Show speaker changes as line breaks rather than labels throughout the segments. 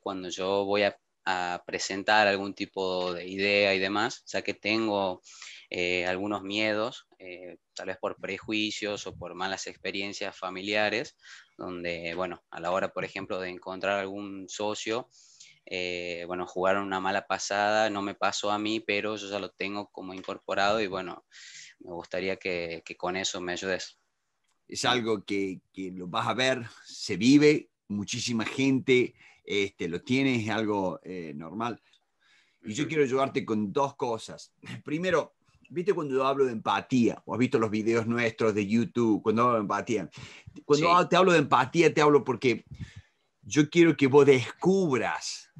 cuando yo voy a, presentar algún tipo de idea y demás, ya que tengo eh, algunos miedos, eh, tal vez por prejuicios o por malas experiencias familiares, donde, bueno, a la hora, por ejemplo, de encontrar algún socio, eh, bueno, jugaron una mala pasada, no me pasó a mí, pero yo ya lo tengo como incorporado y bueno, me gustaría que, con eso me ayudes. Es algo que, que, lo vas a ver, se vive, muchísima gente este,
lo tienes, algo eh, normal. Y yo quiero ayudarte con dos cosas. Primero, ¿viste cuando yo hablo de empatía? ¿O has visto los videos nuestros de YouTube cuando hablo de empatía? Cuando te hablo de empatía, te hablo porque yo quiero que vos descubras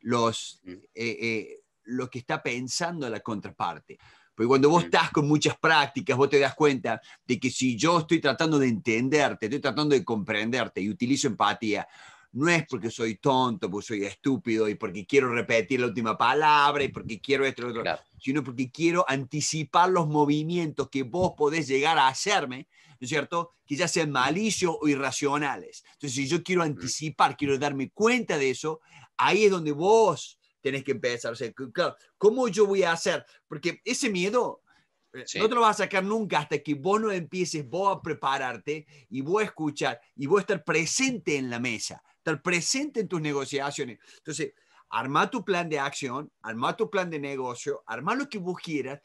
los, eh, eh, lo que está pensando la contraparte. Porque cuando vos estás con muchas prácticas, vos te das cuenta de que si yo estoy tratando de entenderte, estoy tratando de comprenderte y utilizo empatía, no es porque soy tonto, porque soy estúpido y porque quiero repetir la última palabra y porque quiero esto, lo otro, sino porque quiero anticipar los movimientos que vos podés llegar a hacerme, ¿no es cierto? Que ya sean malicios o irracionales. Entonces, si yo quiero anticipar, quiero darme cuenta de eso, ahí es donde vos tenés que empezar. O sea, claro, ¿cómo yo voy a hacer? Porque ese miedo eh, no te lo vas a sacar nunca hasta que vos no empieces vos a prepararte y vos a escuchar y vos a estar presente en la mesa, estar presente en tus negociaciones. Entonces, arma tu plan de acción, arma tu plan de negocio, arma lo que vos quieras,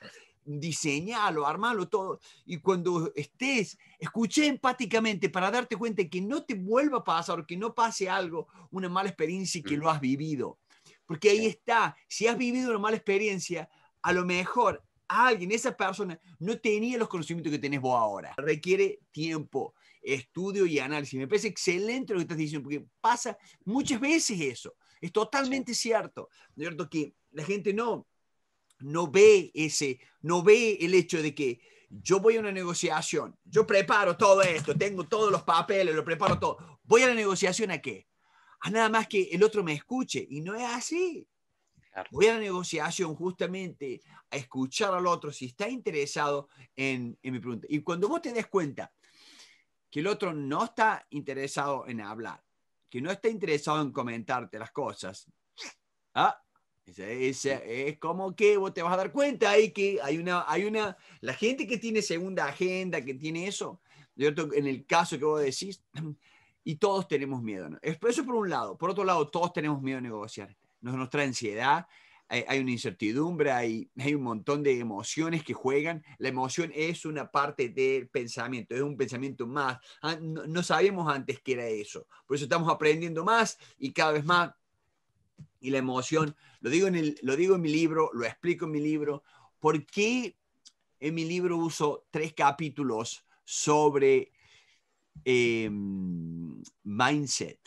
diseñalo, armalo todo. Y cuando estés, escuché empáticamente para darte cuenta que no te vuelva a pasar que no pase algo, una mala experiencia y que mm. lo has vivido. Porque ahí está, si has vivido una mala experiencia, a lo mejor alguien, esa persona no tenía los conocimientos que tenés vos ahora. Requiere tiempo, estudio y análisis. Me parece excelente lo que estás diciendo, porque pasa muchas veces eso. Es totalmente cierto, ¿cierto? Que la gente no, no ve ese, no ve el hecho de que yo voy a una negociación, yo preparo todo esto, tengo todos los papeles, lo preparo todo. ¿Voy a la negociación a qué? A nada más que el otro me escuche. Y no es así voy a la negociación justamente a escuchar al otro si está interesado en, mi pregunta. Y cuando vos te des cuenta que el otro no está interesado en hablar, que no está interesado en comentarte las cosas, ah, es, como que vos te vas a dar cuenta ahí que hay una, hay una, la gente que tiene segunda agenda, que tiene eso, en el caso que vos decís, y todos tenemos miedo. ¿no? Eso por un lado. Por otro lado, todos tenemos miedo a negociar nos trae ansiedad, hay, una incertidumbre, hay, un montón de emociones que juegan. La emoción es una parte del pensamiento, es un pensamiento más. Ah, no, sabíamos antes que era eso. Por eso estamos aprendiendo más y cada vez más. Y la emoción, lo digo en, lo digo en mi libro, lo explico en mi libro. ¿Por qué en mi libro uso tres capítulos sobre em, mindset?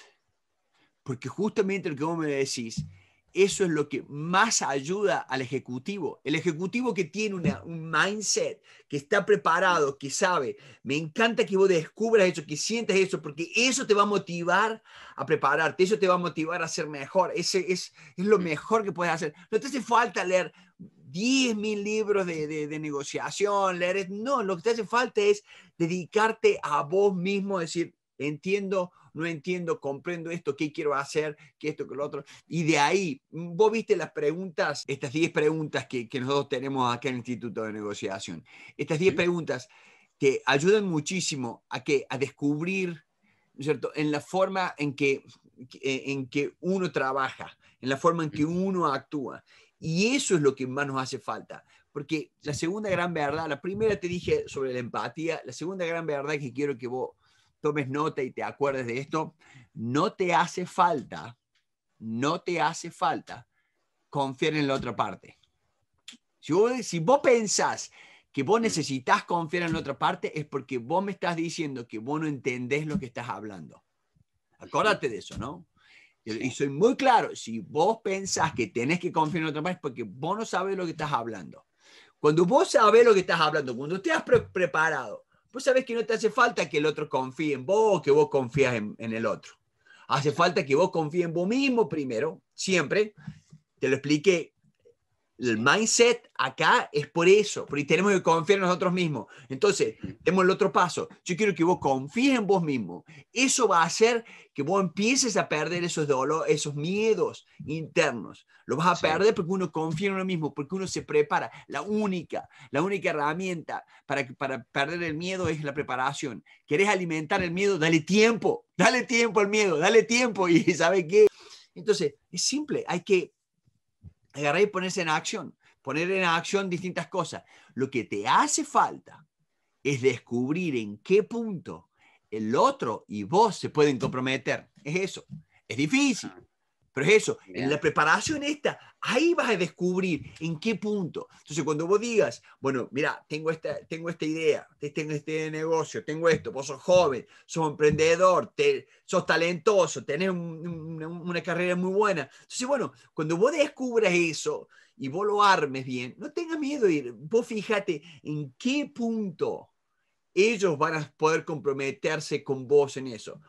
Porque justamente lo que vos me decís eso es lo que más ayuda al ejecutivo. El ejecutivo que tiene una, un mindset, que está preparado, que sabe. Me encanta que vos descubras eso, que sientas eso, porque eso te va a motivar a prepararte, eso te va a motivar a ser mejor. Ese es, lo mm. mejor que puedes hacer. No te hace falta leer 10.000 libros de, de, negociación, leer. No, lo que te hace falta es dedicarte a vos mismo, decir, entiendo, no entiendo, comprendo esto, qué quiero hacer, qué esto, qué lo otro. Y de ahí, mm, vos viste las preguntas, estas 10 preguntas que, que, nosotros tenemos acá en el Instituto de Negociación. Estas 10 preguntas te ayudan muchísimo a, que, a descubrir, ¿cierto?, en la forma en que, eh, en que uno trabaja, en la forma en que uno actúa. Y eso es lo que más nos hace falta. Porque la segunda gran verdad, la primera te dije sobre la empatía, la segunda gran verdad que quiero que vos tomes nota y te acuerdes de esto, no te hace falta, no te hace falta confiar en la otra parte. Si vos, pensás que vos necesitas confiar en la otra parte, es porque vos me estás diciendo que vos no entendés lo que estás hablando. Acuérdate de eso, ¿no? Y soy muy claro, si vos pensás que tenés que confiar en otra parte, es porque vos no sabés lo que estás hablando. Cuando vos sabés lo que estás hablando, cuando te has preparado, Vos sabés que no te hace falta que el otro confíe en vos que vos confías en, el otro. Hace falta que vos confíes en vos mismo primero, siempre. Te lo expliqué el mindset acá es por eso, porque tenemos que confiar en nosotros mismos. Entonces, demos el otro paso. Yo quiero que vos confíes en vos mismo. Eso va a hacer que vos empieces a perder esos dolores, esos miedos internos. Lo vas a perder porque uno confía en uno mismo, porque uno se prepara. La única, la única herramienta para, para perder el miedo es la preparación. ¿Querés alimentar el miedo? Dale tiempo, dale tiempo al miedo, dale tiempo y ¿sabes qué? Entonces, es simple, hay que agarrar y ponerse en acción, poner en acción distintas cosas. Lo que te hace falta es descubrir en qué punto el otro y vos se pueden comprometer. Es eso. Es difícil, pero es eso, en la preparación esta, ahí vas a descubrir en qué punto. Entonces, cuando vos digas, bueno, mira, tengo esta, tengo esta idea, tengo este negocio, tengo esto, vos sos joven, sos emprendedor, te, sos talentoso, tenés una carrera muy buena. Entonces, bueno, cuando vos descubras eso y vos lo armes bien, no tengas miedo de ir, vos fíjate en qué punto ellos van a poder comprometerse con vos en eso.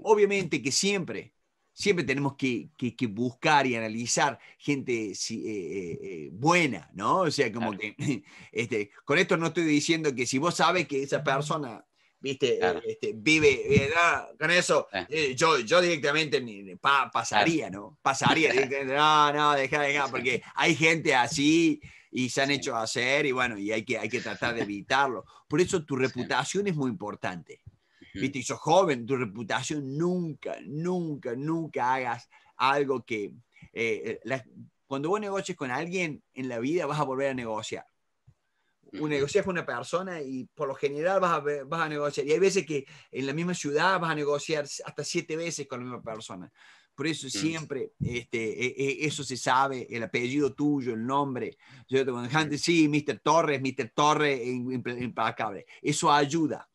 obviamente que siempre siempre tenemos que, buscar y analizar gente eh, eh, eh, buena, ¿no? O sea, como que, este, con esto no estoy diciendo que si vos sabes que esa persona viste, este, vive, con eso, yo, yo directamente pasaría, ¿no? Pasaría directamente, no, no, deja, deja, porque hay gente así y se han hecho hacer y bueno, y hay que, hay que tratar de evitarlo. Por eso tu reputación es muy importante. ¿viste? Y sos joven, tu reputación nunca, nunca, nunca hagas algo que... Eh, eh, cuando vos negocies con alguien en la vida vas a volver a negociar. Un negocias con una persona y por lo general vas a, vas a negociar. Y hay veces que en la misma ciudad vas a negociar hasta siete veces con la misma persona. Por eso mm. siempre este, e, e, eso se sabe, el apellido tuyo, el nombre. Yo te digo, sí, Mr. Torres, Mr. Torres, implacable. Eso ayuda.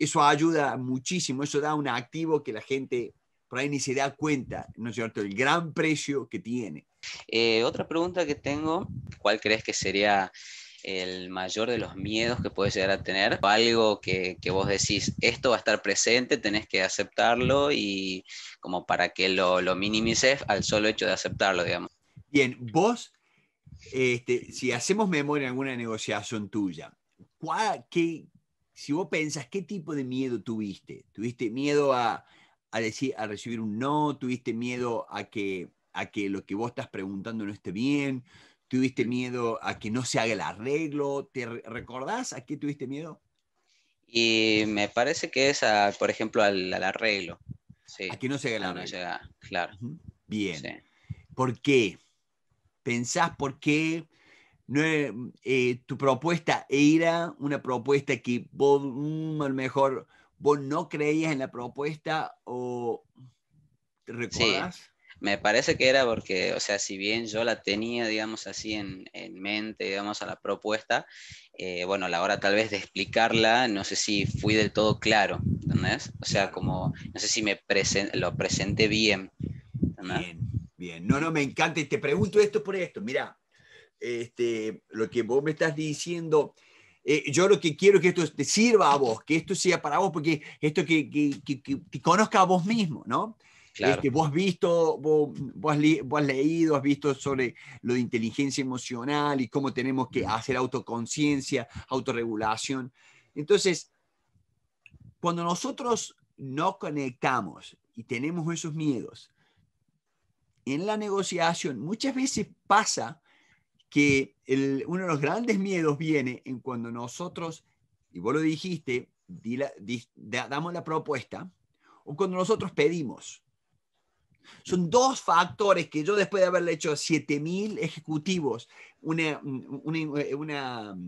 Eso ayuda muchísimo, eso da un activo que la gente por ahí ni se da cuenta,
¿no es cierto?, el gran precio que tiene. Eh, otra pregunta que tengo, ¿cuál crees que sería el mayor de los miedos que puedes llegar a tener? Algo que, que, vos decís, esto va a estar presente, tenés que aceptarlo y como para que lo, lo minimices al solo hecho de aceptarlo, digamos. Bien, vos, este, si
hacemos memoria en alguna negociación tuya, ¿cuál, qué, si vos pensás qué tipo de miedo tuviste, tuviste miedo a, decir, a recibir un no, tuviste miedo a que, a que lo que vos estás preguntando no esté bien, tuviste miedo a que no se haga el arreglo, ¿te recordás a qué tuviste miedo?
Y me parece que es, por ejemplo, al, arreglo. A que no se haga el arreglo. claro. Bien.
por qué? Mm, eh, tu propuesta era una propuesta que vos, a lo mejor, vos no creías en la propuesta o ¿te
me parece que era porque, o sea, si bien yo la tenía, digamos así, en, mente, digamos, a la propuesta, eh, bueno, a la hora tal vez de explicarla, no sé si fui del todo claro, ¿entendés? O sea, como, no sé si me lo presenté bien. Bien, bien. No, no, me encanta y te pregunto esto por esto. Mira, este, lo que vos
me estás diciendo, eh, yo lo que quiero es que esto te sirva a vos, que esto sea para vos, porque esto que, que, que, conozca a vos mismo, ¿no? Este, vos has visto, vos, vos, has leído, has visto sobre lo de inteligencia emocional y cómo tenemos que mm. hacer autoconciencia, autorregulación. Entonces, cuando nosotros no conectamos y tenemos esos miedos, en la negociación muchas veces pasa que uno de los grandes miedos viene en cuando nosotros, y vos lo dijiste, damos la propuesta, o cuando nosotros pedimos. Son dos factores que yo después de haberle hecho a 7.000 ejecutivos una, una, una,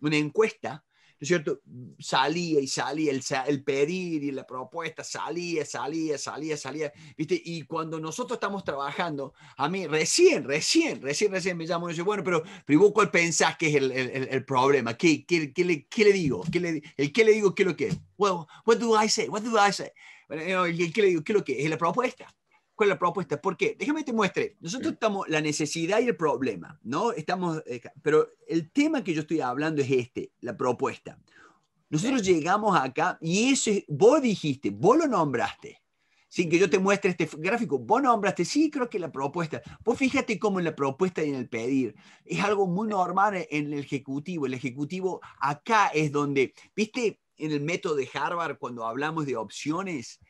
una encuesta, es cierto? Salía y salía, el, el, pedir y la propuesta, salía, salía, salía, salía, ¿viste? Y cuando nosotros estamos trabajando, a mí recién, recién, recién, recién me llamo y dice, bueno, pero, pero vos cuál pensás que es el, el, problema? ¿Qué, qué, qué, le, ¿Qué, le, digo? ¿Qué le, el qué le digo? ¿Qué es lo que es? what do I say? What do I say? el qué le digo, ¿qué es lo que Es la propuesta la propuesta. ¿Por qué? Déjame te muestre. Nosotros estamos la necesidad y el problema, ¿no? Estamos, eh, pero el tema que yo estoy hablando es este, la propuesta. Nosotros llegamos acá y eso vos dijiste, vos lo nombraste. Sin que yo te muestre este gráfico, vos nombraste, sí, creo que la propuesta. Vos fíjate cómo en la propuesta y en el pedir es algo muy normal en el ejecutivo. El ejecutivo acá es donde, viste, en el método de Harvard, cuando hablamos de opciones,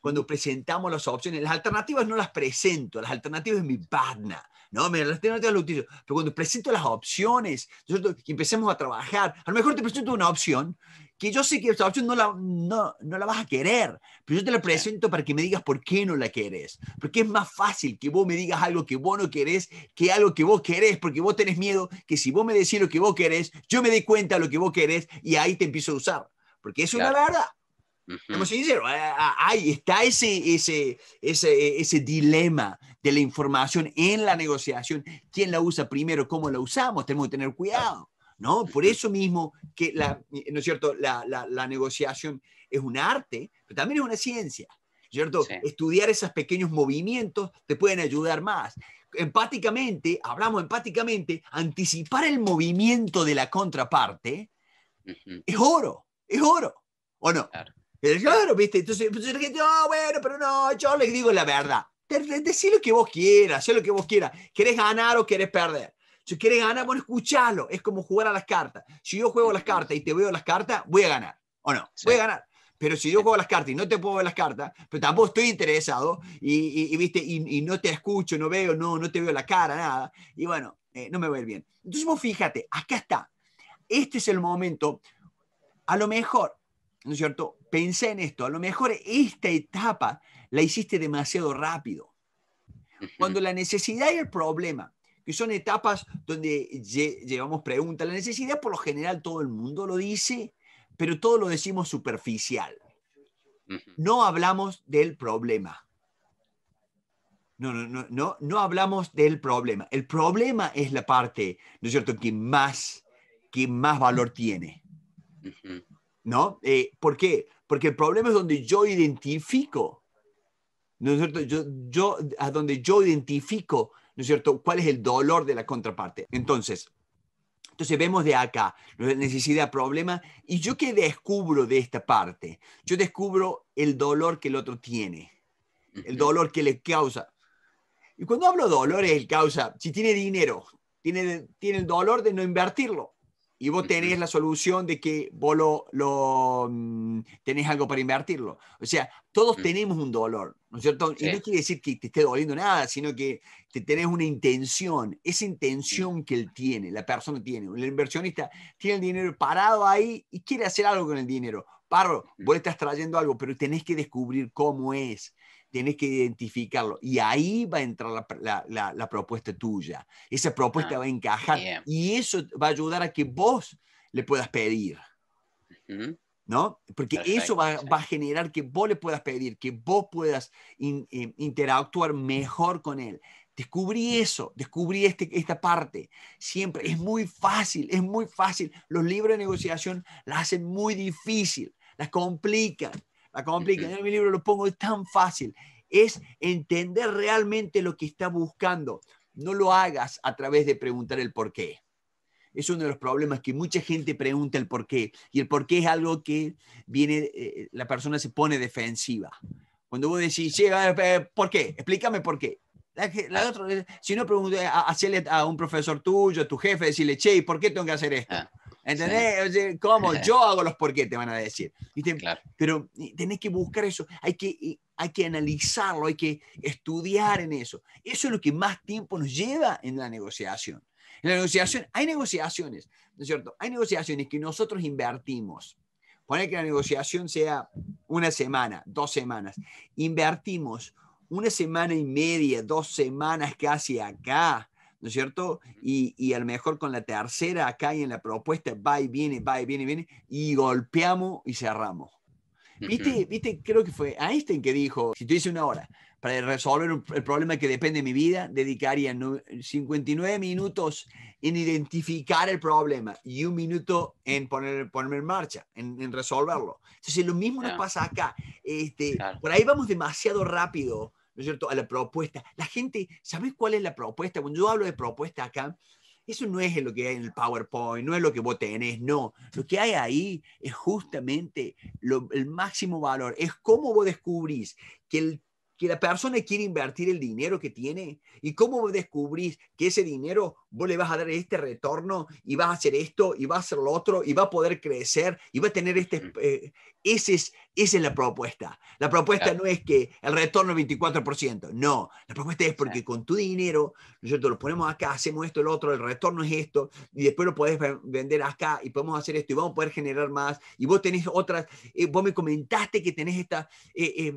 cuando presentamos las opciones, las alternativas no las presento, las alternativas es mi patna, ¿no? Las alternativas las utilizo, pero cuando presento las opciones, nosotros empecemos a trabajar, a lo mejor te presento una opción que yo sé que esa opción no la, no, la vas a querer, pero yo te la presento para que me digas por qué no la querés, porque es más fácil que vos me digas algo que vos no querés que algo que vos querés, porque vos tenés miedo que si vos me decís lo que vos querés, yo me dé cuenta de lo que vos querés y ahí te empiezo a usar, porque es una verdad vamos a ser sinceros ahí está ese, ese, ese, ese dilema de la información en la negociación. ¿Quién la usa primero? ¿Cómo la usamos? Tenemos que tener cuidado. ¿no? Por eso mismo que la, ¿no es cierto? La, la, negociación es un arte, pero también es una ciencia. ¿cierto? Estudiar esos pequeños movimientos te pueden ayudar más. Empáticamente, hablamos empáticamente, anticipar el movimiento de la contraparte es oro, es oro, ¿o no? Claro. Eh, claro, ¿viste? Entonces, pues, ah, bueno, pero no, yo les digo la verdad. Decí lo que vos quieras, sé lo que vos quieras. ¿Querés ganar o querés perder? Si quieres ganar, bueno, escuchalo. Es como jugar a las cartas. Si yo juego las cartas y te veo las cartas, voy a ganar. ¿O no? Voy a ganar. Pero si yo juego las cartas y no te puedo ver las cartas, pero tampoco estoy interesado y, ¿viste? Y, no te escucho, no veo, no, no te veo la cara, nada. Y bueno, eh, no me va a ir bien. Entonces vos fíjate, acá está. Este es el momento. A lo mejor ¿no es cierto? Pensé en esto, a lo mejor esta etapa la hiciste demasiado rápido. Cuando la necesidad y el problema, que son etapas donde llevamos preguntas, la necesidad por lo general todo el mundo lo dice, pero todo lo decimos superficial. No hablamos del problema. No, no, no, no, hablamos del problema. El problema es la parte, ¿no es cierto?, que más, que más valor tiene. ¿no? Eh, ¿Por qué? Porque el problema es donde yo identifico, ¿no es cierto? Yo, yo, a donde yo identifico, ¿no es cierto?, cuál es el dolor de la contraparte. Entonces, entonces vemos de acá, necesidad, problema, y yo qué descubro de esta parte? Yo descubro el dolor que el otro tiene, el dolor que le causa. Y cuando hablo de dolor es el causa, si tiene dinero, tiene, tiene el dolor de no invertirlo, y vos tenés la solución de que vos lo, mm, tenés algo para invertirlo. O sea, todos tenemos un dolor, ¿no es cierto? Y no quiere decir que te esté doliendo nada, sino que te tenés una intención, esa intención que él tiene, la persona tiene, el inversionista tiene el dinero parado ahí y quiere hacer algo con el dinero. Parro, vos estás trayendo algo, pero tenés que descubrir cómo es. Tienes que identificarlo. Y ahí va a entrar la, la, propuesta tuya. Esa propuesta ah, va a encajar y eso va a ayudar a que vos le puedas pedir. ¿No? Porque eso va, va a generar que vos le puedas pedir, que vos puedas eh, interactuar mejor con él. Descubrí mm. eso, descubrí este, esta parte. Siempre es mm. muy fácil, es muy fácil. Los libros de negociación la hacen muy difícil, las complican la complicación en mi libro lo pongo Es tan fácil. Es entender realmente lo que está buscando. No lo hagas a través de preguntar el por qué. Es uno de los problemas que mucha gente pregunta el por qué. Y el por qué es algo que viene, eh, la persona se pone defensiva. Cuando vos decís, eh, ¿por qué? Explícame por qué. Ah. Eh, si no, pregunté a, un profesor tuyo, a tu jefe, decirle, che, ¿por qué tengo que hacer esto? Ah. ¿Entendés? ¿Cómo? Yo hago los por qué, te van a decir. Pero tenés que buscar eso. Hay que, hay que analizarlo, hay que estudiar en eso. Eso es lo que más tiempo nos lleva en la negociación. En la negociación, hay negociaciones, ¿no es cierto? Hay negociaciones que nosotros invertimos. Pone que la negociación sea una semana, dos semanas. Invertimos una semana y media, dos semanas casi acá, ¿no es cierto? Y, y, a lo mejor con la tercera acá y en la propuesta va y viene, va y viene, viene, y golpeamos y cerramos. ¿Viste? ¿Viste? Creo que fue Einstein que dijo, si tuviese una hora para resolver el problema que depende de mi vida, dedicaría 59 minutos en identificar el problema y un minuto en poner, ponerme en marcha, en, resolverlo. Entonces, lo mismo nos pasa acá. Este, Por ahí vamos demasiado rápido ¿no es cierto?, a la propuesta. La gente, ¿sabes cuál es la propuesta? Cuando yo hablo de propuesta acá, eso no es lo que hay en el PowerPoint, no es lo que vos tenés, no. Lo que hay ahí es justamente el máximo valor, es cómo vos descubrís que, el, que la persona quiere invertir el dinero que tiene y cómo vos descubrís que ese dinero vos le vas a dar este retorno y vas a hacer esto y vas a hacer lo otro y va a poder crecer y va a tener este es, esa es la propuesta. La propuesta no es que el retorno es 24%, no. La propuesta es porque con tu dinero, nosotros lo ponemos acá, hacemos esto, el otro, el retorno es esto, y después lo podés vender acá y podemos hacer esto y vamos a poder generar más. Y vos tenés otras, eh, vos me comentaste que tenés eh, eh,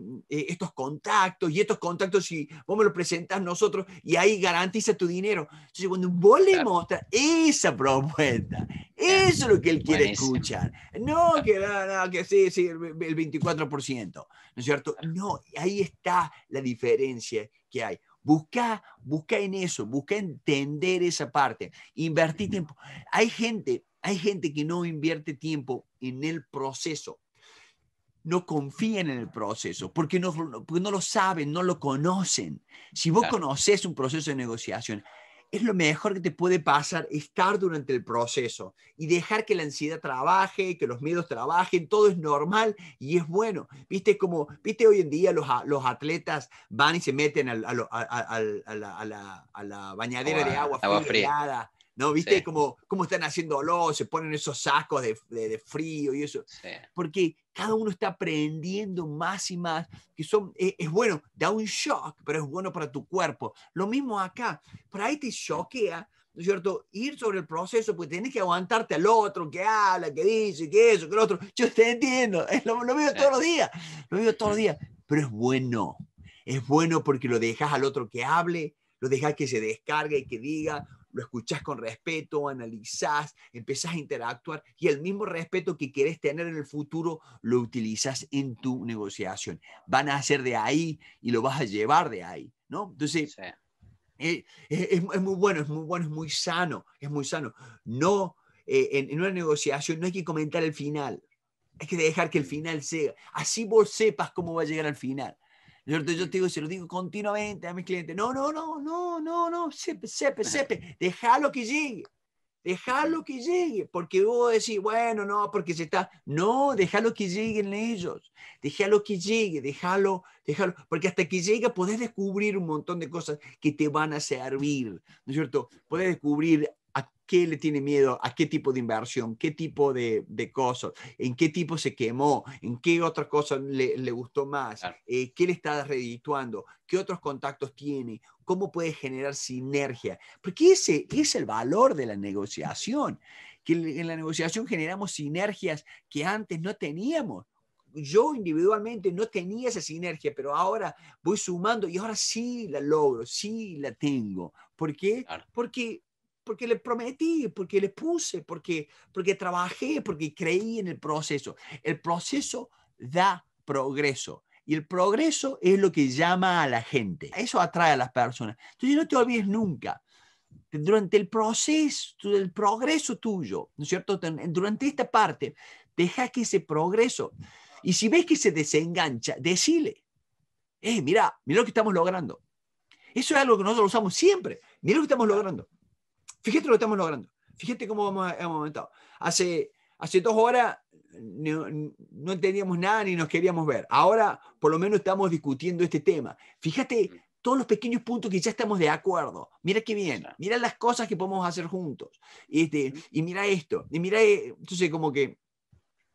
estos contactos y estos contactos, si vos me los presentás nosotros y ahí garantiza tu dinero. Entonces, cuando vos le mostras esa propuesta, eso es lo que él quiere escuchar. No, que, no, no, que sí, el 24%, ¿no es cierto? No, ahí está la diferencia que hay. Busca, busca en eso, busca entender esa parte, invertir tiempo. Hay gente, hay gente que no invierte tiempo en el proceso, no confían en el proceso, porque no, porque no lo saben, no lo conocen. Si vos conoces un proceso de negociación, es lo mejor que te puede pasar estar durante el proceso y dejar que la ansiedad trabaje, que los miedos trabajen, todo es normal y es bueno. Viste como, viste hoy en día los, los atletas van y se meten al, a, la, bañadera de agua, fría. ¿No? ¿Viste como cómo, están haciendo olor? Se ponen esos sacos de, de, frío y eso. Porque cada uno está aprendiendo más y más, que son, eh, es bueno, da un shock, pero es bueno para tu cuerpo. Lo mismo acá, por ahí te choquea, ¿no es cierto? Ir sobre el proceso, pues tienes que aguantarte al otro que habla, que dice, que eso, que el otro. Yo te entiendo, lo veo todos los días, lo veo todos los días, pero es bueno. Es bueno porque lo dejas al otro que hable, lo dejas que se descargue y que diga, lo escuchás con respeto, analizás, empezás a interactuar y el mismo respeto que quieres tener en el futuro lo utilizas en tu negociación. Van a hacer de ahí y lo vas a llevar de ahí, ¿no? Entonces, eh, es, muy bueno, es muy bueno, es muy sano, es muy sano. No, eh, en, en una negociación no hay que comentar el final, hay que dejar que el mm. final sea. Así vos sepas cómo va a llegar al final. Yo, te digo, se lo digo continuamente a mis clientes, no, no, no, no, no, no, sepe, sepe, sepe, déjalo que llegue, déjalo que llegue, porque vos decís, bueno, no, porque se está, no, déjalo que lleguen ellos, déjalo que llegue, déjalo, déjalo, porque hasta que llegue podés descubrir un montón de cosas que te van a servir, ¿no es cierto? Podés descubrir qué le tiene miedo, a qué tipo de inversión, qué tipo de, cosas, en qué tipo se quemó, en qué otra cosa le, gustó más, eh, qué le está redituando, qué otros contactos tiene, cómo puede generar sinergia. Porque ese es el valor de la negociación, que en la negociación generamos sinergias que antes no teníamos yo individualmente no tenía esa sinergia, pero ahora voy sumando y ahora sí la logro, sí la tengo. ¿Por qué? Porque porque le prometí, porque le puse, porque, porque trabajé, porque creí en el proceso. El proceso da progreso. Y el progreso es lo que llama a la gente. Eso atrae a las personas. Entonces no te olvides nunca. Durante el proceso, el progreso tuyo, ¿no es cierto? Durante esta parte, deja que ese progreso. Y si ves que se desengancha, decile, eh, mira, mira lo que estamos logrando. Eso es algo que nosotros usamos siempre. Mira lo que estamos logrando. Fíjate lo que estamos logrando. Fíjate cómo hemos aumentado. Hace, hace dos horas no, no, entendíamos nada ni nos queríamos ver. Ahora por lo menos estamos discutiendo este tema. Fíjate mm. todos los pequeños puntos que ya estamos de acuerdo. Mira qué bien. Mira las cosas que podemos hacer juntos. Este, y mira esto. Y mira, eh, entonces como que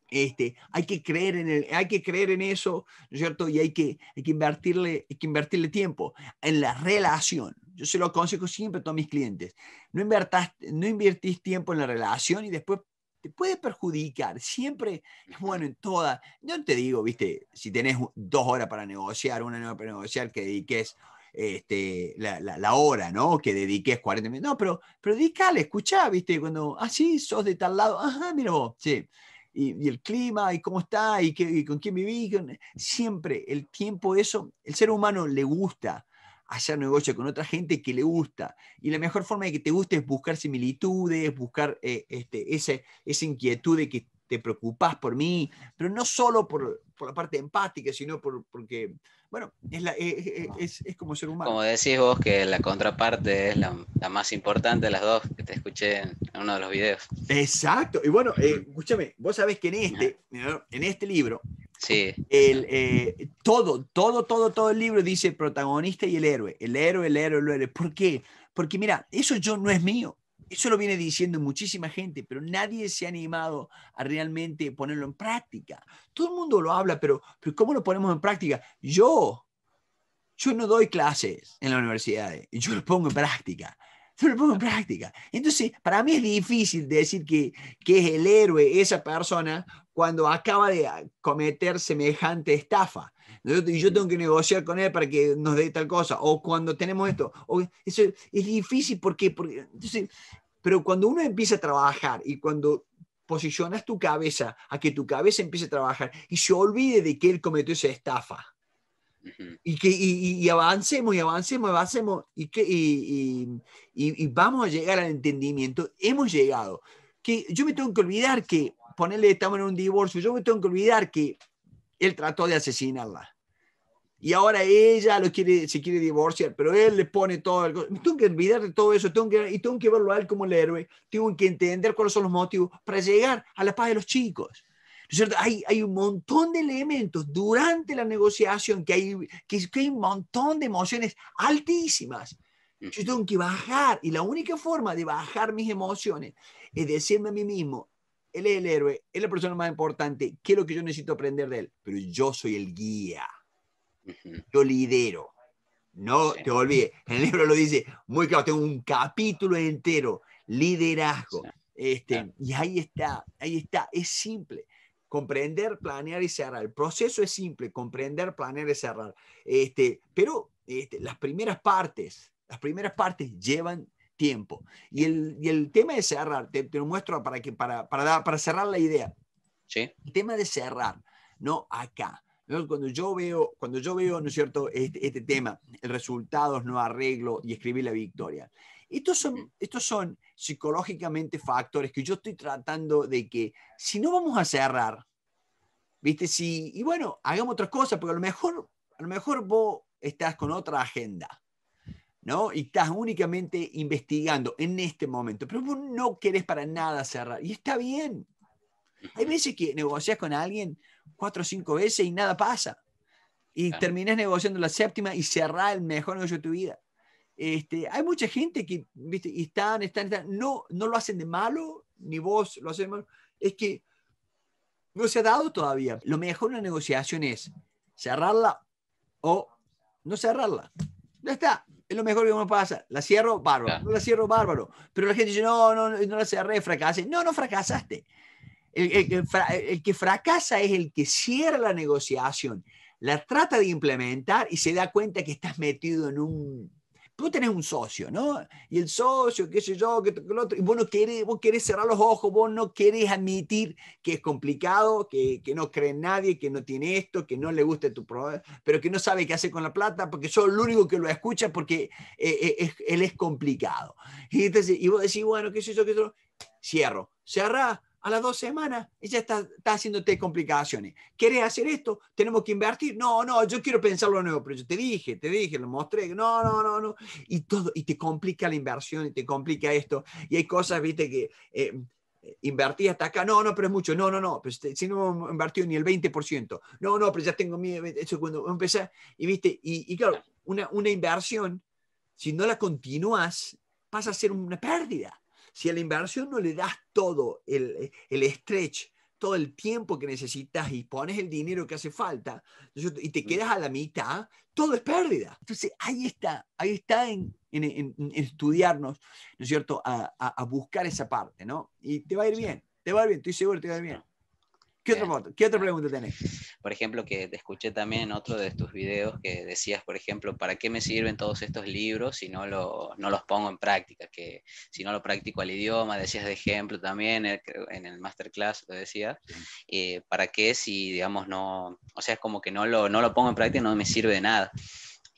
este, hay que creer en el, hay que creer en eso, ¿no es cierto? Y hay que, hay que invertirle, hay que invertirle tiempo en la relación yo se lo aconsejo siempre a todos mis clientes, no, invertas, no invertís tiempo en la relación y después te puede perjudicar. Siempre, bueno, en todas, no te digo, viste, si tenés dos horas para negociar, una hora para negociar, que dediques este, la, la, hora, ¿no? Que dediques 40 minutos. No, pero, pero dedicale, escuchá, viste, cuando, ah, sí, sos de tal lado, ajá, mira vos, sí. Y, el clima, y cómo está, y, qué, con quién vivís. Siempre el tiempo, eso, el ser humano le gusta hacer negocio con otra gente que le gusta. Y la mejor forma de que te guste es buscar similitudes, buscar eh, este, ese, esa inquietud de que te preocupás por mí, pero no solo por, por la parte empática, sino por, porque, bueno, es, e, e, e, es, es, como ser humano. Como
decís vos, que la contraparte es la, más importante de las dos que te escuché en uno de los videos. Exacto, y bueno, eh, escúchame, vos
sabés que en este,
en este libro, Sí.
El, eh, todo, todo, todo, todo el libro dice el protagonista y el héroe. El héroe, el héroe, el héroe. ¿Por qué? Porque mira, eso yo no es mío. Eso lo viene diciendo muchísima gente, pero nadie se ha animado a realmente ponerlo en práctica. Todo el mundo lo habla, pero, pero ¿cómo lo ponemos en práctica? Yo, yo no doy clases en la universidad, yo lo pongo en práctica lo pongo en práctica. Entonces, para mí es difícil decir que, es el héroe esa persona cuando acaba de cometer semejante estafa. Y yo tengo que negociar con él para que nos dé tal cosa. O cuando tenemos esto. eso es difícil porque, porque entonces, pero cuando uno empieza a trabajar y cuando posicionas tu cabeza a que tu cabeza empiece a trabajar y se olvide de que él cometió esa estafa y, que, y, avancemos y avancemos avancemos y, que, y, vamos a llegar al entendimiento. Hemos llegado. Que yo me tengo que olvidar que ponerle estamos en un divorcio, yo me tengo que olvidar que él trató de asesinarla. Y ahora ella lo quiere, se quiere divorciar, pero él le pone todo. me tengo que olvidar de todo eso tengo que, y tengo que verlo a él como el héroe. Tengo que entender cuáles son los motivos para llegar a la paz de los chicos. Hay, un montón de elementos durante la negociación que hay, que, hay un montón de emociones altísimas. Yo mm. tengo que bajar y la única forma de bajar mis emociones es decirme a mí mismo, él es el héroe, es la persona más importante, ¿qué es lo que yo necesito aprender de él? Pero yo soy el guía, yo lidero. No te olvides, en el libro lo dice muy claro, tengo un capítulo entero, liderazgo. Este, ah. y ahí está, ahí está, es simple. Comprender, planear y cerrar. El proceso es simple, comprender, planear y cerrar. Este, pero este, las primeras partes, las primeras partes llevan tiempo. Y el, tema de cerrar, te, lo muestro para, que, para, dar, para cerrar la idea. Sí. El tema de cerrar, no acá. Cuando yo veo, cuando yo veo ¿no es cierto?, este, este tema, el resultados, no arreglo y escribir la victoria. Estos son, estos son psicológicamente factores que yo estoy tratando de que si no vamos a cerrar, ¿viste? Si, y bueno, hagamos otras cosas, porque a lo mejor, a lo mejor vos estás con otra agenda, ¿no? Y estás únicamente investigando en este momento, pero vos no querés para nada cerrar. Y está bien. Hay veces que negocias con alguien cuatro o cinco veces y nada pasa. Y terminas negociando la séptima y cerrar el mejor negocio de tu vida. Este, hay mucha gente que están, están, no, no lo hacen de malo, ni vos lo haces de malo. Es que no se ha dado todavía. Lo mejor en una negociación es cerrarla o no cerrarla. Ya está. Es lo mejor que uno pasa. La cierro, bárbaro. No la cierro, bárbaro. Pero la gente dice, no, no, no la cerré, fracasé. No, no fracasaste. el, que fracasa es el que cierra la negociación, la trata de implementar y se da cuenta que estás metido en un tú tenés un socio, ¿no? Y el socio, qué sé yo, que, otro, y vos no querés, cerrar los ojos, vos no querés admitir que es complicado, que, no cree nadie, que no tiene esto, que no le gusta tu problema, pero que no sabe qué hacer con la plata, porque sos el único que lo escucha porque eh, eh, él es complicado. Y, entonces, y vos decís, bueno, qué sé yo, qué sé yo, cierro. Cerrá, a las dos semanas ella está, está haciéndote complicaciones. ¿Querés hacer esto? ¿Tenemos que invertir? No, no, yo quiero pensarlo de nuevo, pero yo te dije, te dije, lo mostré, no, no, no, no. Y todo, y te complica la inversión, y te complica esto. Y hay cosas, viste, que eh, invertí hasta acá, no, no, pero es mucho, no, no, no, pero si no hemos invertido ni el 20%, no, no, pero ya tengo mi, eso cuando empecé, y viste, y, claro, una, una inversión, si no la continúas, pasa a ser una pérdida si a la inversión no le das todo el, eh, el stretch, todo el tiempo que necesitas y pones el dinero que hace falta y te mm. quedas a la mitad, todo es pérdida. Entonces ahí está, ahí está en, en, estudiarnos, ¿no es cierto?, a, buscar esa parte, ¿no? Y te va a ir bien, te va a ir bien, estoy seguro te va a ir bien. ¿Qué, ¿Qué otra pregunta tenés?
Por ejemplo, que te escuché también en otro de tus videos que decías, por ejemplo, ¿para qué me sirven todos estos libros si no, no los pongo en práctica? Que si no lo practico al idioma, decías de ejemplo también eh, en el masterclass, lo decías, eh, ¿para qué si, digamos, no, o sea, es como que no lo, no lo pongo en práctica, no me sirve de nada?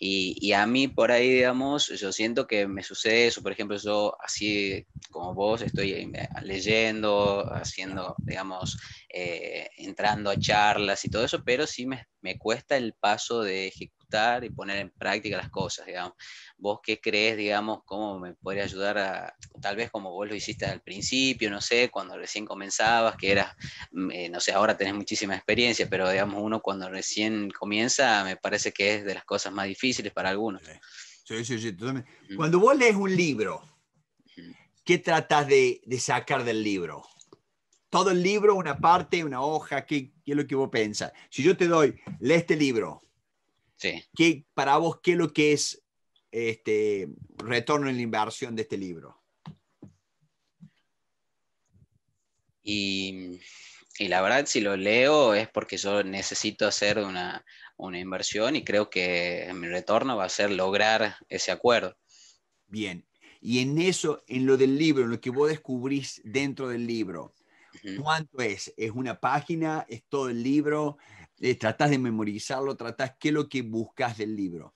Y, a mí por ahí, digamos, yo siento que me sucede eso. Por ejemplo, yo así como vos estoy eh, ah, leyendo, haciendo, digamos, eh, entrando a charlas y todo eso, pero sí me, me cuesta el paso de ejecutar y poner en práctica las cosas, digamos. ¿Vos qué crees, digamos, cómo me podría ayudar a, tal vez como vos lo hiciste al principio, no sé, cuando recién comenzabas, que era, mm, eh, no sé, ahora tenés muchísima experiencia, pero digamos, uno cuando recién comienza, me parece que es de las cosas más difíciles para algunos. Sí,
sí, sí, Cuando vos lees un libro, ¿qué tratas de sacar del libro? todo el libro, una parte, una hoja, ¿qué, es lo que vos pensás? Si yo te doy, lee este libro, sí. ¿qué, para vos, ¿qué es lo que es este retorno en la inversión de este libro?
Y, la verdad, si lo leo es porque yo necesito hacer una, una inversión y creo que mi retorno va a ser lograr ese acuerdo. Bien,
y en eso, en lo del libro, en lo que vos descubrís dentro del libro, ¿Cuánto es? ¿Es una página? ¿Es todo el libro? Eh, ¿Tratás de
memorizarlo? ¿Tratás qué es lo que buscas del libro?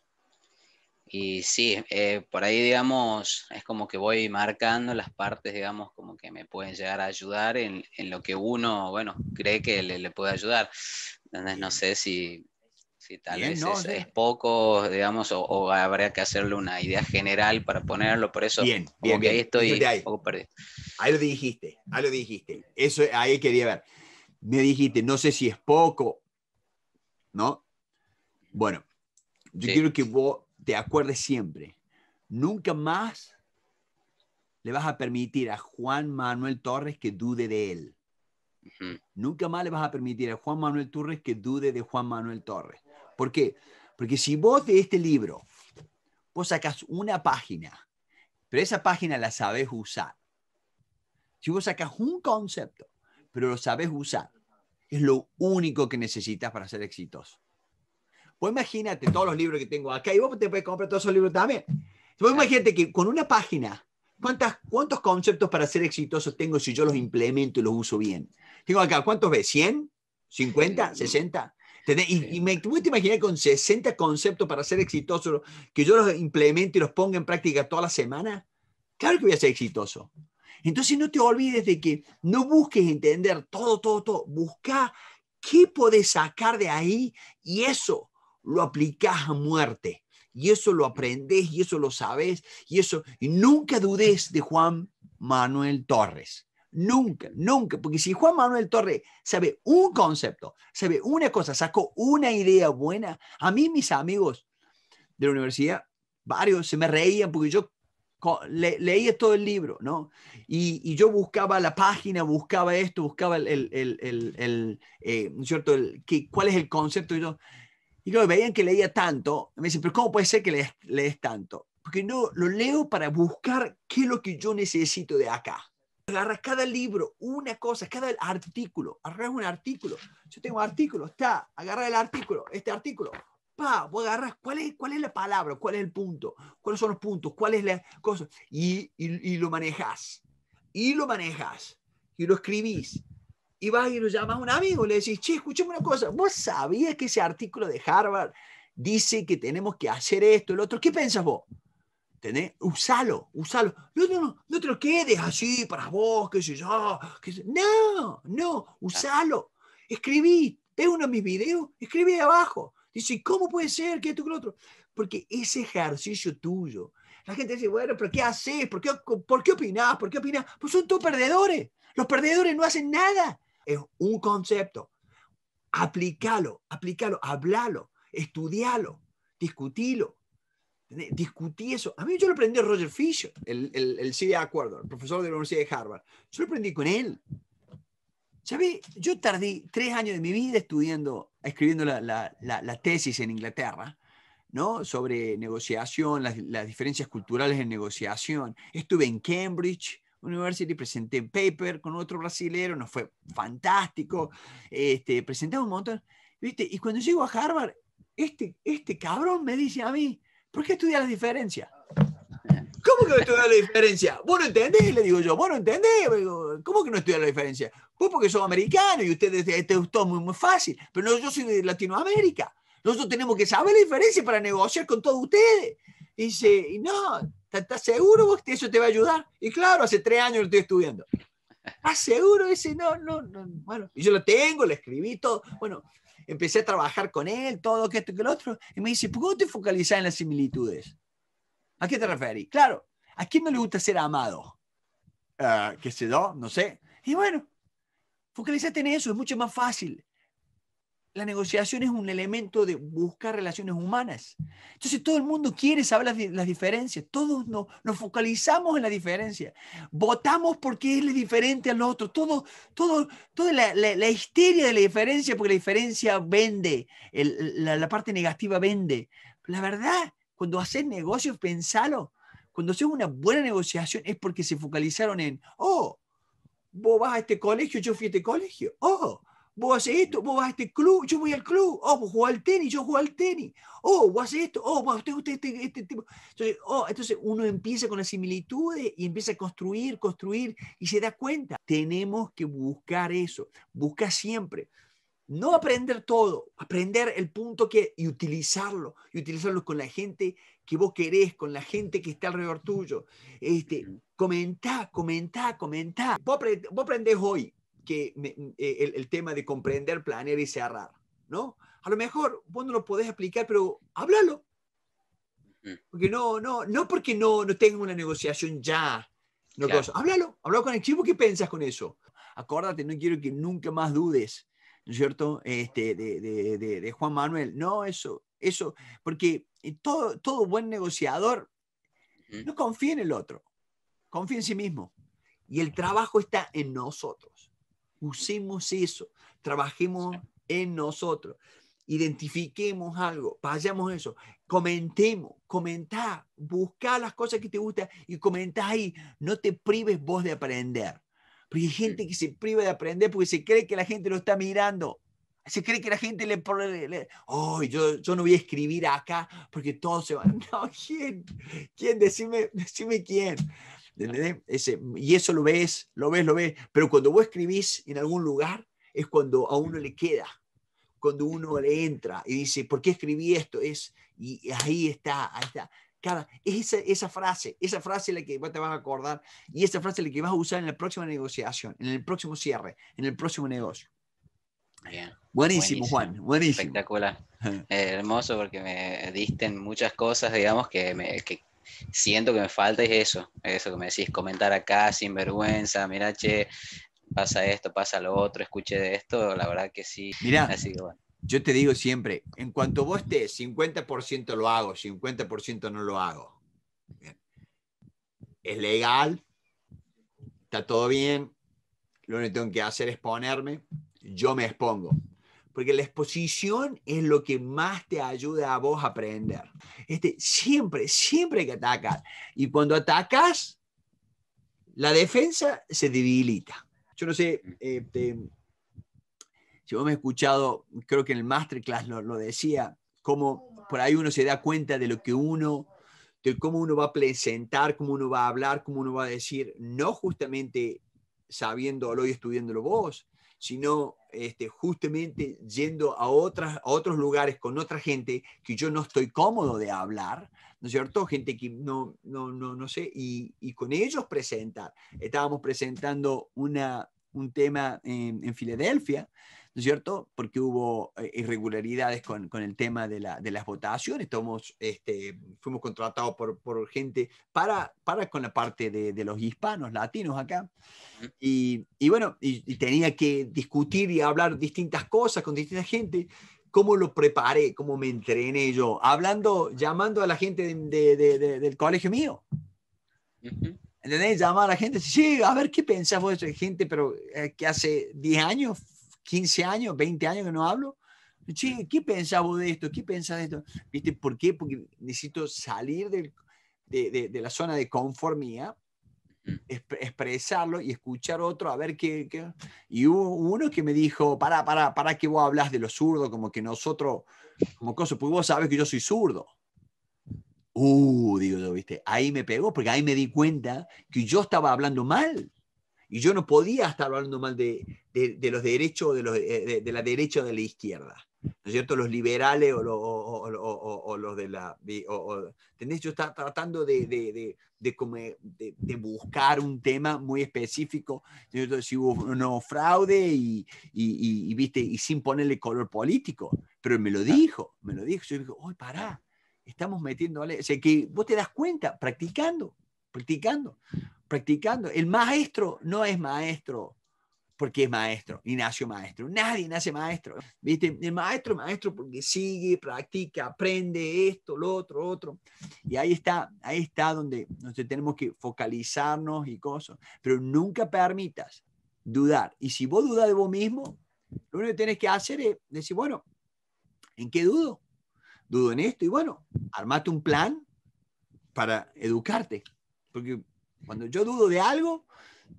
Y sí, eh, por ahí, digamos, es como que voy marcando las partes, digamos, como que me pueden llegar a ayudar en, lo que uno, bueno, cree que le, le puede ayudar. Entonces, no sé si no, es, poco, digamos, o, habría que hacerle una idea general para ponerlo, por eso bien, bien, ahí estoy poco perdido. Ahí lo dijiste, ahí lo dijiste.
Eso ahí quería ver. Me dijiste, no sé si es poco, ¿no? Bueno, yo quiero que vos te acuerdes siempre. Nunca más le vas a permitir a Juan Manuel Torres que dude de él. Nunca más le vas a permitir a Juan Manuel Torres que dude de Juan Manuel Torres ¿Por qué? Porque si vos de este libro, vos sacás una página, pero esa página la sabes usar. Si vos sacás un concepto, pero lo sabes usar, es lo único que necesitas para ser exitoso. Pues imagínate todos los libros que tengo acá y vos te puedes comprar todos esos libros también. Pues imagínate que con una página, ¿cuántas, ¿cuántos conceptos para ser exitoso tengo si yo los implemento y los uso bien? Tengo acá, ¿cuántos ves? ¿100? ¿50? ¿60? Y, me voy imaginar con 60 conceptos para ser exitoso, que yo los implemente y los ponga en práctica toda la semana. Claro que voy a ser exitoso. Entonces no te olvides de que no busques entender todo, todo, todo. Busca qué podés sacar de ahí y eso lo aplicas a muerte. Y eso lo aprendés y eso lo sabes y eso. Y nunca dudes de Juan Manuel Torres. Nunca, nunca, porque si Juan Manuel Torre sabe un concepto, sabe una cosa, sacó una idea buena, a mí mis amigos de la universidad, varios se me reían porque yo leía todo el libro, ¿no? Y, yo buscaba la página, buscaba esto, buscaba el, el, el, eh, ¿cierto? ¿Cuál es el concepto? Y, yo, y veían que leía tanto, me dicen, pero ¿cómo puede ser que lees, lees tanto? Porque no, lo leo para buscar qué es lo que yo necesito de acá agarras cada libro, una cosa, cada artículo, agarras un artículo. Yo tengo artículo, está, agarra el artículo, este artículo. Pa, vos agarras cuál es, cuál es la palabra, cuál es el punto, cuáles son los puntos, cuál es la cosa. Y, y, lo manejas. Y lo manejas. Y lo escribís. Y vas y lo llamas a un amigo le decís, che, escúchame una cosa. ¿Vos sabías que ese artículo de Harvard dice que tenemos que hacer esto, el otro? ¿Qué pensás vos? Usalo, usalo. No, no, no, no te lo quedes así para vos, qué sé yo. No, no, usalo. Escribí, ve uno de mis videos, escribí abajo. Dice, ¿cómo puede ser que esto con otro? Porque ese ejercicio tuyo, la gente dice, bueno, pero ¿qué haces? ¿Por qué, ¿Por qué opinás? ¿Por qué opinás? Pues son todos perdedores. Los perdedores no hacen nada. Es un concepto. aplícalo aplícalo, hablalo, estudialo, discutilo Discutí eso. A mí yo lo aprendí a Roger Fisher, el, el, el Acuerdo, el profesor de la Universidad de Harvard. Yo lo aprendí con él. ¿Sabes? Yo tardé tres años de mi vida estudiando, escribiendo la, la, la, tesis en Inglaterra, ¿no? Sobre negociación, las, las, diferencias culturales en negociación. Estuve en Cambridge University, presenté un paper con otro brasilero, nos fue fantástico. Este, presenté un montón. ¿Viste? Y cuando llego a Harvard, este, este cabrón me dice a mí, ¿Por qué estudias la diferencia? ¿Cómo que no estudias la diferencia? Bueno, no entendés, le digo yo, Bueno, no entendés, ¿cómo que no estudias la diferencia? Pues porque soy americano y ustedes este gustó muy, muy fácil, pero yo soy de Latinoamérica. Nosotros tenemos que saber la diferencia para negociar con todos ustedes. Y dice, no, ¿estás seguro vos que eso te va a ayudar? Y claro, hace tres años lo estoy estudiando. ¿Estás seguro?
Dice, no, no, no. Bueno,
y yo lo tengo, lo escribí todo. Bueno, empecé a trabajar con él, todo, que esto, y lo otro, y me dice, ¿por qué no te focalizas en las similitudes? ¿A qué te referís? Claro, ¿a quién no le gusta ser amado? que ah, ¿Qué se No sé. Y bueno, focalizarte en eso, es mucho más fácil la negociación es un elemento de buscar relaciones humanas. Entonces todo el mundo quiere saber las, las diferencias, todos nos, nos, focalizamos en la diferencia, votamos porque es diferente al otro, todo, todo, toda la, la, histeria de la diferencia, porque la diferencia vende, la, la, parte negativa vende. La verdad, cuando haces negocios, pensalo. Cuando haces una buena negociación es porque se focalizaron en, oh, vos vas a este colegio, yo fui a este colegio, oh, vos haces esto, vos vas a este club, yo voy al club, oh, vos jugás al tenis, yo juego al tenis, oh, vos haces esto, oh, vos usted, usted este, este tipo. Oh, entonces, uno empieza con las similitudes y empieza a construir, construir y se da cuenta. Tenemos que buscar eso, busca siempre. No aprender todo, aprender el punto que y utilizarlo, y utilizarlo con la gente que vos querés, con la gente que está alrededor tuyo. Este, comentá, comentá, comentá. Vos, aprendés hoy, que mm, eh, el, tema de comprender, planear y cerrar, ¿no? A lo mejor vos no lo podés explicar, pero háblalo. Porque no, no, no porque no, no tenga una negociación ya. No cosa. Háblalo, háblalo con el equipo ¿qué piensas con eso? acuérdate, no quiero que nunca más dudes, cierto? Este, de, de, de, de Juan Manuel. No, eso, eso, porque eh, todo, todo buen negociador no confía en el otro, confía en sí mismo. Y el trabajo está en nosotros. Usemos eso, trabajemos en nosotros, identifiquemos algo, vayamos eso, comentemos, comentá, busca las cosas que te gustan y comentá ahí, no te prives vos de aprender. Porque hay gente que se priva de aprender porque se cree que la gente lo está mirando. Se cree que la gente le pone, oh, yo, yo no voy a escribir acá porque todos se van. No, ¿quién? ¿Quién? Decime, decime quién. Ese, y eso lo ves, lo ves, lo ves, pero cuando vos escribís en algún lugar es cuando a uno le queda, cuando uno pues. le entra y dice, ¿por qué escribí esto? Es, y ahí está, ahí está. Cada, esa, esa frase, esa frase es la que vos te vas a acordar y esa frase es la que vas a usar en la próxima negociación, en el próximo cierre, en el próximo negocio.
Bien. Buenísimo, Juan, buenísimo. Espectacular. Eh, hermoso porque me disten muchas cosas, digamos, que, me, que siento que me falta eso, eso que me decís, comentar acá sin vergüenza, mira, che, pasa esto, pasa lo otro, escuché de esto, la verdad que sí. Mira,
yo te digo siempre, en cuanto vos estés, 50% lo hago, 50% no lo hago. Es legal, está todo bien, lo único que tengo que hacer es ponerme, yo me expongo porque la exposición es lo que más te ayuda a vos a aprender. Este, siempre, siempre hay que atacar. Y cuando atacas, la defensa se debilita. Yo no sé, mm. este, si vos me has escuchado, creo que en el masterclass lo, lo decía, como por ahí uno se da cuenta de lo que uno de cómo uno va a presentar, cómo uno va a hablar, cómo uno va a decir, no justamente sabiéndolo y estudiándolo vos, sino este, justamente yendo a, otras, a otros lugares con otra gente que yo no estoy cómodo de hablar, ¿no es cierto? Gente que no, no, no, no sé, y, con ellos presentar. Estábamos presentando una, un tema en, en Filadelfia ¿no es cierto? Porque hubo eh, irregularidades con, con el tema de, la, de las votaciones, este, fuimos contratados por, por, gente para, para con la parte de, de los hispanos, latinos acá, y, y bueno, y, tenía que discutir y hablar distintas cosas con distintas gente, cómo lo preparé, cómo me entrené yo, hablando, llamando a la gente del colegio mío. ¿Entendés? Llamar a la gente, sí, a ver qué pensás vos, gente, pero eh, que hace 10 años 15 años, 20 años que no hablo. Che, ¿qué pensás de esto? ¿Qué pensás de esto? ¿Viste? ¿Por qué? Porque necesito salir de, la zona de conformidad, mm. expresarlo y escuchar otro a ver qué, qué, Y hubo uno que me dijo, para, para, para que vos hablas de lo zurdo como que nosotros, como cosas, pues vos sabes que yo soy zurdo. Uh, digo yo, viste, ahí me pegó porque ahí me di cuenta que yo estaba hablando mal. Y yo no podía estar hablando mal de, de, de los derechos, de, los, eh, de, la derecha o de la izquierda. ¿No es cierto? Los liberales o, los de la... Yo estaba tratando eh, de, buscar un tema muy específico. ¿no si hubo no fraude y, y, ¿viste? y sin ponerle color político. Pero me lo dijo, me lo dijo. Yo dije, ¡ay, pará! Estamos metiendo... O sea, que vos te das cuenta practicando, practicando practicando. El maestro no es maestro porque es maestro y nació maestro. Nadie nace maestro. ¿viste? El maestro es maestro porque sigue, practica, aprende esto, lo otro, otro. Y ahí está, ahí está donde, nosotros tenemos que focalizarnos y cosas. Pero nunca permitas dudar. Y si vos dudas de vos mismo, lo único que tienes que hacer es decir, bueno, ¿en qué dudo? Dudo en esto. Y bueno, armate un plan para educarte. Porque cuando yo dudo de algo,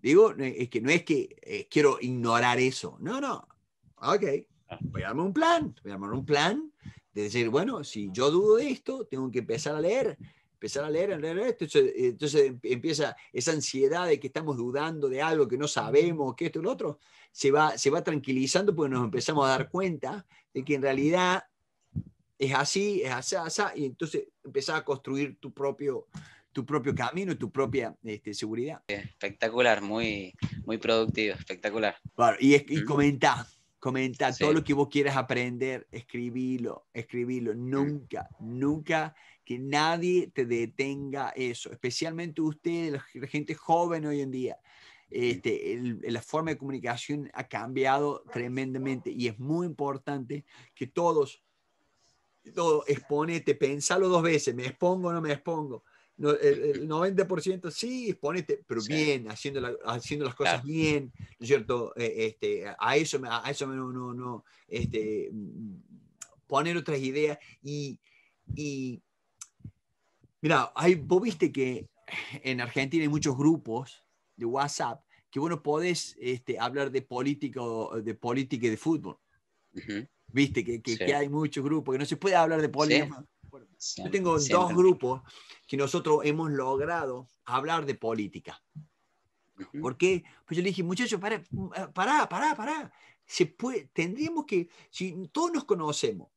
digo, es que no es que eh, quiero ignorar eso. No, no. Ok, ah. voy a armar un plan, voy a armar un plan de decir, bueno, si yo dudo de esto, tengo que empezar a leer, empezar a leer, a leer, esto. Entonces, eh, em, empieza esa ansiedad de que estamos dudando de algo que no sabemos, que esto y lo otro, se va, se va tranquilizando porque nos empezamos a dar cuenta de que en realidad es así, es así, así, y entonces empezás a construir tu propio, tu propio camino, tu propia este, seguridad.
Espectacular, muy, muy productivo, espectacular.
y, y comenta, comenta todo lo que vos quieras aprender, escribilo, escribilo, nunca, nunca que nadie te detenga eso, especialmente usted, la gente joven hoy en día. Este, la forma de comunicación ha cambiado tremendamente y es muy importante que todos, todo exponete, pensalo dos veces, me expongo o no me expongo, el, 90% sí, ponete, pero bien, haciendo, haciendo las cosas bien, ¿no es cierto? Eh, este, a eso, a eso no, no, no este, mm, poner otras ideas y, y mira, hay, vos viste que en Argentina hay muchos grupos de WhatsApp que bueno, podés este, hablar de política, de política y de fútbol. Viste que, hay muchos grupos que no se puede hablar de política. Yo tengo dos grupos que nosotros hemos logrado hablar de política. ¿Por qué? Pues yo le dije, muchachos, pará, pará, pará, pará. Se puede, tendríamos que, si todos nos conocemos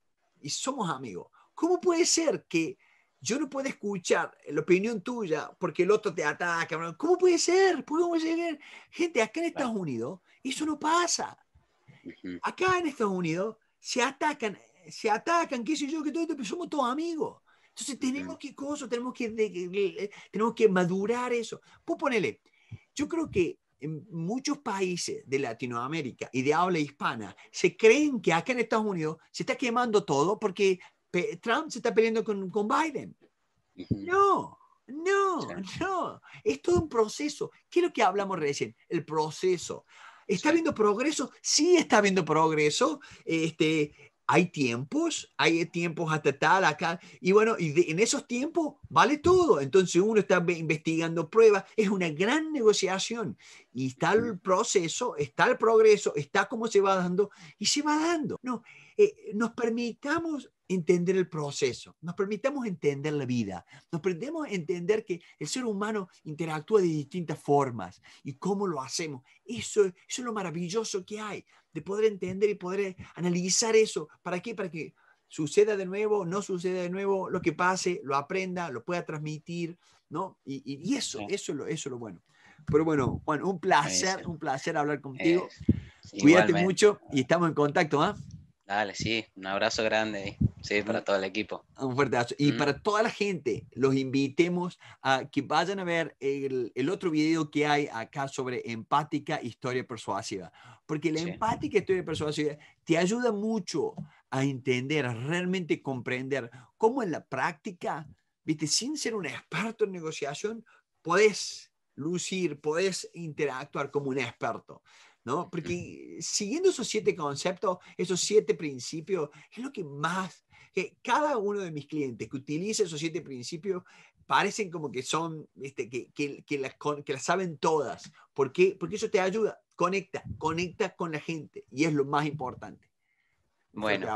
y somos amigos, ¿cómo puede ser que yo no pueda escuchar la opinión tuya porque el otro te ataca? ¿Cómo puede ser? ¿Cómo puede ser? Gente, acá en Estados Unidos eso no pasa. Acá en Estados Unidos se atacan se atacan, qué sé yo, que todo somos todos amigos. Entonces tenemos que cosas, tenemos que, eh, tenemos que madurar eso. Pues ponele, yo creo que en muchos países de Latinoamérica y de habla hispana se creen que acá en Estados Unidos se está quemando todo porque Trump se está peleando con, con Biden. No, no, no. Es todo un proceso. ¿Qué es lo que hablamos recién? El proceso. ¿Está habiendo progreso? Sí está habiendo progreso. Este, hay tiempos, hay tiempos hasta tal, acá, y bueno, y en esos tiempos vale todo. Entonces uno está investigando pruebas, es una gran negociación, y está el proceso, está el progreso, está cómo se va dando, y se va dando. No, eh, nos permitamos entender el proceso, nos permitamos entender la vida, nos permitamos entender que el ser humano interactúa de distintas formas y cómo lo hacemos. Eso, es lo maravilloso que hay, de poder entender y poder analizar eso. ¿Para qué? Para que suceda de nuevo, no suceda de nuevo, lo que pase, lo aprenda, lo pueda transmitir, ¿no? Y, y, eso, eso, es lo, eso lo bueno. Pero bueno, Juan, un placer, un placer hablar contigo. Cuídate
mucho y estamos en contacto, ¿ah? Dale, sí, un abrazo grande. Sí, para todo el equipo.
Un fuerte abrazo. Y para toda la gente, los invitemos a que vayan a ver el, otro video que hay acá sobre empática historia persuasiva. Porque la empática historia persuasiva te ayuda mucho a entender, a realmente comprender cómo en la práctica, viste, sin ser un experto en negociación, podés lucir, podés interactuar como un experto. ¿no? Porque siguiendo esos siete conceptos, esos siete principios, es lo que más, que eh, cada uno de mis clientes que utiliza esos siete principios, parecen como que son, este, que, que, las, que las saben todas. ¿Por qué? Porque eso te ayuda, conecta, conecta con la gente y es lo más importante.
Bueno.